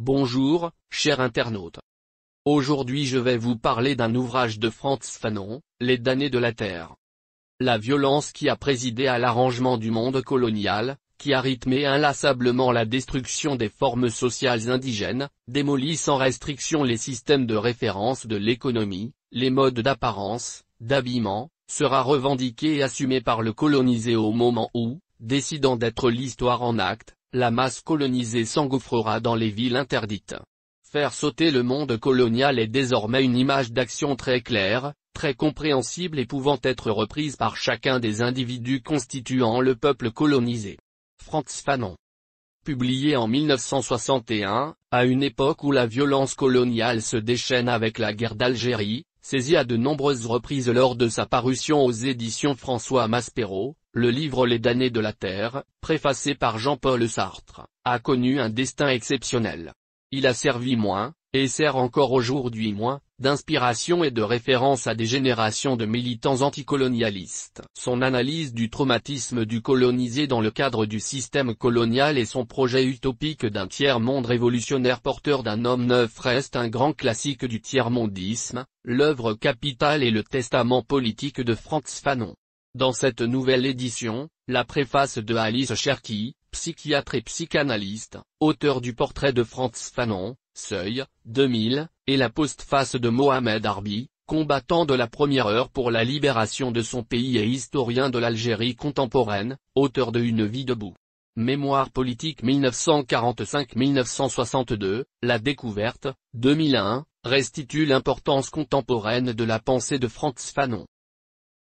Bonjour, chers internautes. Aujourd'hui je vais vous parler d'un ouvrage de Franz Fanon, Les damnés de la Terre. La violence qui a présidé à l'arrangement du monde colonial, qui a rythmé inlassablement la destruction des formes sociales indigènes, démolit sans restriction les systèmes de référence de l'économie, les modes d'apparence, d'habillement, sera revendiquée et assumée par le colonisé au moment où, décidant d'être l'histoire en acte, la masse colonisée s'engouffrera dans les villes interdites. Faire sauter le monde colonial est désormais une image d'action très claire, très compréhensible et pouvant être reprise par chacun des individus constituant le peuple colonisé. Franz Fanon. Publié en 1961, à une époque où la violence coloniale se déchaîne avec la guerre d'Algérie, saisie à de nombreuses reprises lors de sa parution aux éditions François Maspero, le livre Les damnés de la Terre, préfacé par Jean-Paul Sartre, a connu un destin exceptionnel. Il a servi moins, et sert encore aujourd'hui moins, d'inspiration et de référence à des générations de militants anticolonialistes. Son analyse du traumatisme du colonisé dans le cadre du système colonial et son projet utopique d'un tiers-monde révolutionnaire porteur d'un homme neuf reste un grand classique du tiers-mondisme, l'œuvre capitale et le testament politique de Franz Fanon. Dans cette nouvelle édition, la préface de Alice Cherki, psychiatre et psychanalyste, auteur du portrait de Franz Fanon, Seuil, 2000, et la postface de Mohamed Arbi, combattant de la première heure pour la libération de son pays et historien de l'Algérie contemporaine, auteur de Une vie debout. Mémoire politique 1945-1962, La découverte, 2001, restitue l'importance contemporaine de la pensée de Franz Fanon.